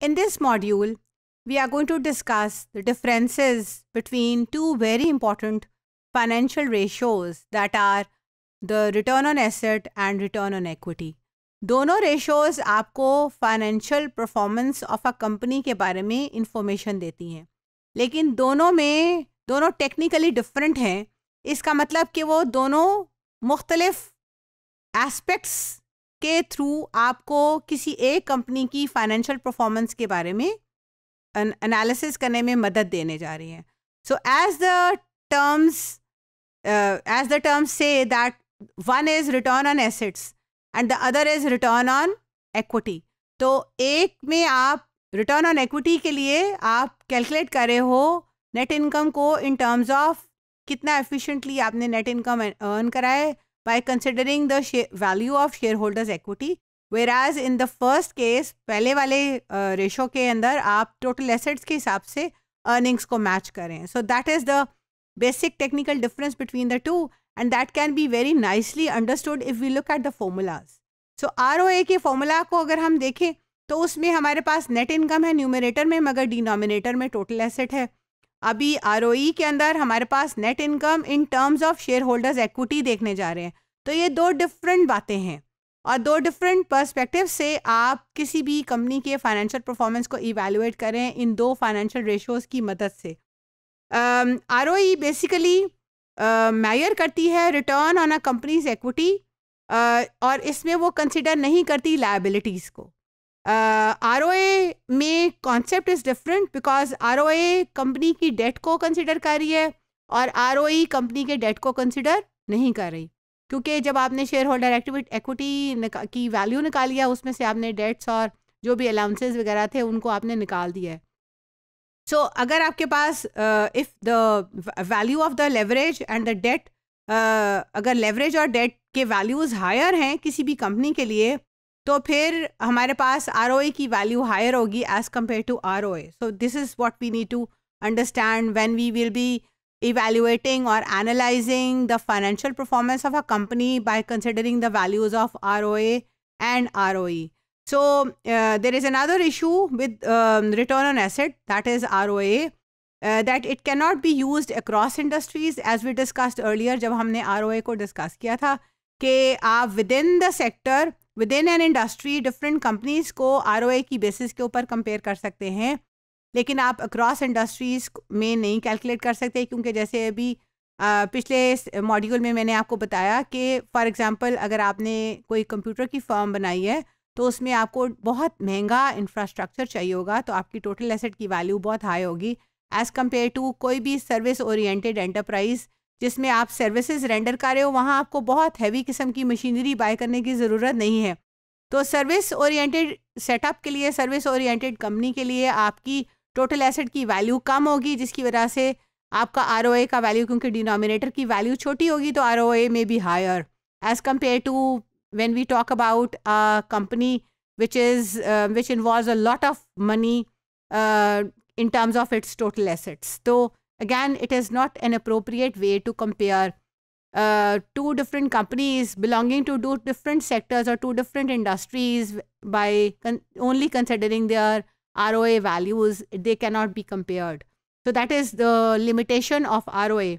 In this module, we are going to discuss the differences between two very important financial ratios that are the return on asset and return on equity. दोनों ratios आपको financial performance of a company के बारे में information देती हैं लेकिन दोनों में दोनों टेक्निकली डिफरेंट हैं इसका मतलब कि वो दोनों मुख्तलफ़ एस्पेक्ट्स के थ्रू आपको किसी एक कंपनी की फाइनेंशियल परफॉर्मेंस के बारे में एनालिसिस करने में मदद देने जा रही है so as the terms as the terms से that one is return on assets and the other is return on equity तो एक में आप रिटर्न ऑन एक्विटी के लिए आप कैलकुलेट कर रहे हो नेट इनकम को इन टर्म्स ऑफ कितना एफिशिएंटली आपने नेट इनकम अर्न कराए considering by value of share of equity where as in the first case पहले वाले रेशो के अंदर आप टोटल एसेट्स के हिसाब से अर्निंग्स को मैच करें so that is the basic technical difference between the two and that can be very nicely understood if we look at the formulas so R O A के formula को अगर हम देखें तो उसमें हमारे पास नेट इनकम है न्यूमिनेटर में मगर डिनोमिनेटर में टोटल एसेट है अभी आर ओ ई के अंदर हमारे पास net income in terms of share holders equity देखने जा रहे हैं तो ये दो डिफरेंट बातें हैं और दो डिफरेंट पर्सपेक्टिव से आप किसी भी कंपनी के फाइनेंशियल परफॉर्मेंस को इवेलुएट करें इन दो फाइनेंशियल रेशोज़ की मदद से आर ओ बेसिकली मैयर करती है return on a company's equity और इसमें वो कंसिडर नहीं करती लाइबिलिटीज़ को आर ओ e में concept is different because R O company की डेट को कंसिडर कर रही है और आर ओ कंपनी के डेट को कंसिडर नहीं कर रही क्योंकि जब आपने शेयर होल्डर एक्विटी की वैल्यू निकाली है उसमें से आपने डेट्स और जो भी अलाउंसेज वगैरह थे उनको आपने निकाल दिया है सो so, अगर आपके पास if the value of the leverage and the debt अगर लेवरेज और डेट के वैल्यूज़ हायर हैं किसी भी कंपनी के लिए तो फिर हमारे पास आर की वैल्यू हायर होगी as compare to R so this is what we need to understand when we will be evaluating or analyzing the financial performance of a company by considering the values of ROA and ROE. So uh, there is another issue with um, return on asset that is ROA. Uh, that it cannot be used across industries as we discussed earlier जब हमने ROA को discuss किया था कि आप within the sector within an industry different companies को ROA की basis के ऊपर compare कर सकते हैं लेकिन आप अक्रॉस इंडस्ट्रीज़ में नहीं कैलकुलेट कर सकते क्योंकि जैसे अभी पिछले मॉड्यूल में मैंने आपको बताया कि फ़ॉर एग्ज़ाम्पल अगर आपने कोई कंप्यूटर की फर्म बनाई है तो उसमें आपको बहुत महंगा इंफ्रास्ट्रक्चर चाहिए होगा तो आपकी टोटल एसेट की वैल्यू बहुत हाई होगी एज़ कम्पेयर टू कोई भी सर्विस ओरिएंटेड एंटरप्राइज़ जिसमें आप सर्विसेज रेंडर कर रहे हो वहाँ आपको बहुत हैवी किस्म की मशीनरी बाय करने की ज़रूरत नहीं है तो सर्विस ओरिएंटेड सेटअप के लिए सर्विस ओरिएंटेड कंपनी के लिए आपकी टोटल एसेट की वैल्यू कम होगी जिसकी वजह से आपका आर का वैल्यू क्योंकि डिनोमिनेटर की वैल्यू छोटी होगी तो आर ओ ए में भी higher as compare to when we talk about company which is which involve a lot of money in terms of its total assets तो again it is not an appropriate way to compare two different companies belonging to do different sectors और to different industries by only considering their ROA values, they cannot be compared. So that is the limitation of ROA.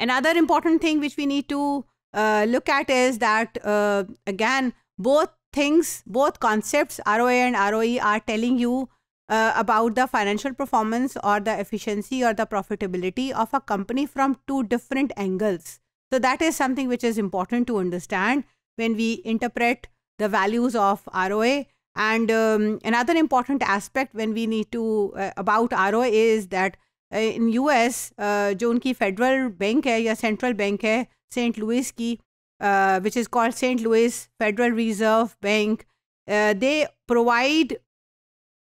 Another important thing which we need to uh, look at is that, uh, again, both things, both concepts, ROA and ROE, are telling you uh, about the financial performance or the efficiency or the profitability of a company from two different angles. So that is something which is important to understand when we interpret the values of ROA and um, another important aspect when we need to uh, about ROA is that uh, in US, uh, which federal bank hai, ya central bank hai, St. Louis ki, uh, which is called St. Louis Federal Reserve Bank, they provide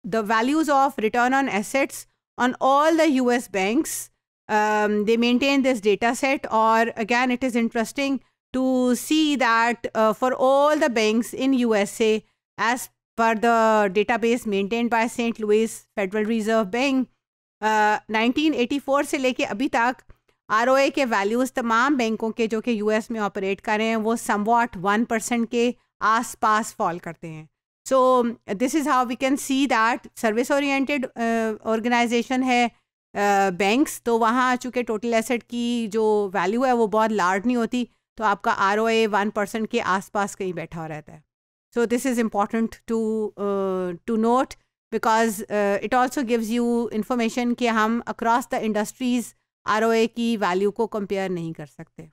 the values of return on assets on all the US banks. Um, they maintain this data set or again, it is interesting to see that for all the banks in USA, as per the database maintained by St. Louis Federal Reserve Bank, uh, 1984 से लेके अभी तक are के values तमाम बैंकों के जो कि यूएस में ऑपरेट कर रहे हैं वो सम वॉट वन परसेंट के आसपास फॉल करते हैं so this is how we can see that service oriented organization है बैंक्स uh, तो वहाँ चूँकि टोटल एसेट की जो वैल्यू है वो बहुत लार्ज नहीं होती तो आपका R O A one percent के आसपास कहीं बैठा हो रहता है So this is important to uh, to note because uh, it also gives you information that we across the industries ROA ki value ko compare नहीं कर सकते